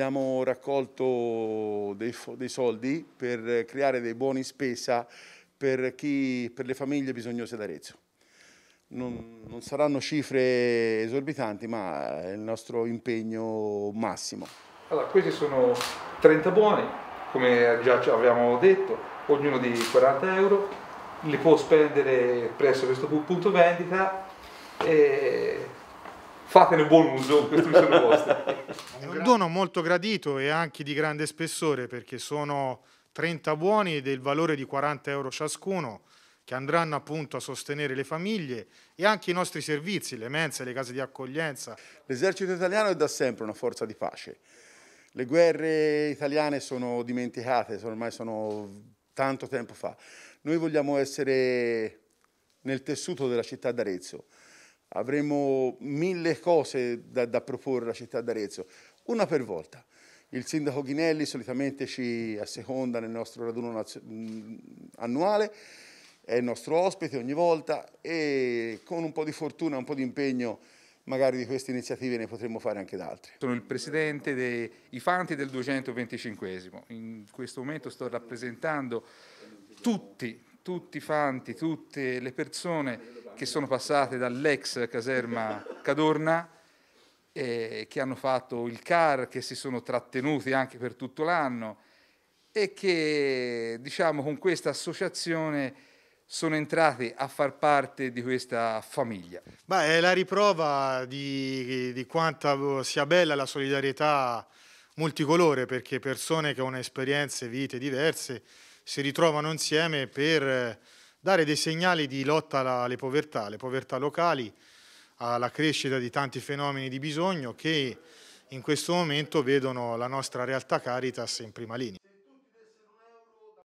abbiamo raccolto dei, dei, soldi per creare dei buoni spesa per, chi, per le famiglie bisognose d'Arezzo. Non, non, saranno cifre esorbitanti, ma è il nostro impegno massimo. Allora, questi sono 30 buoni, come già avevamo detto, ognuno di 40 euro, li può spendere presso questo punto vendita e fatene buon uso, oh, questi sono vostri. Un dono molto gradito e anche di grande spessore perché sono 30 buoni del valore di 40 euro ciascuno che andranno appunto a sostenere le famiglie e anche i nostri servizi, le mense, le case di accoglienza. L'esercito italiano è da sempre una forza di pace. Le guerre italiane sono dimenticate, ormai sono tanto tempo fa. Noi vogliamo essere nel tessuto della città d'Arezzo avremo mille cose da, da proporre alla città d'Arezzo, una per volta. Il sindaco Ghinelli solitamente ci asseconda nel nostro raduno mm, annuale, è il nostro ospite ogni volta e con un po' di fortuna, un po' di impegno magari di queste iniziative ne potremmo fare anche da Sono il presidente dei Fanti del 225esimo, in questo momento sto rappresentando tutti tutti i fanti, tutte le persone che sono passate dall'ex caserma Cadorna, eh, che hanno fatto il CAR, che si sono trattenuti anche per tutto l'anno e che diciamo con questa associazione sono entrati a far parte di questa famiglia. Beh, è la riprova di, di quanta sia bella la solidarietà multicolore, perché persone che hanno esperienze, vite diverse, si ritrovano insieme per eh, dare dei segnali di lotta alle povertà, alle povertà locali, alla crescita di tanti fenomeni di bisogno che in questo momento vedono la nostra realtà Caritas in prima linea.